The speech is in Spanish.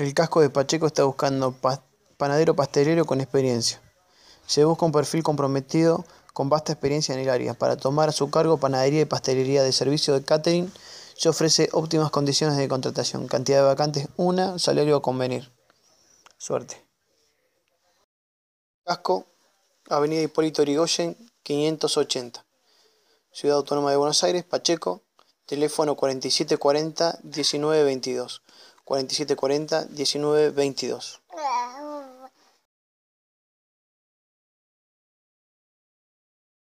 El casco de Pacheco está buscando panadero pastelero con experiencia. Se busca un perfil comprometido con vasta experiencia en el área. Para tomar a su cargo panadería y pastelería de servicio de catering, se ofrece óptimas condiciones de contratación, cantidad de vacantes una, salario a convenir. Suerte. Casco, Avenida Hipólito Yrigoyen, 580. Ciudad Autónoma de Buenos Aires, Pacheco, teléfono 4740-1922. 4740 1922.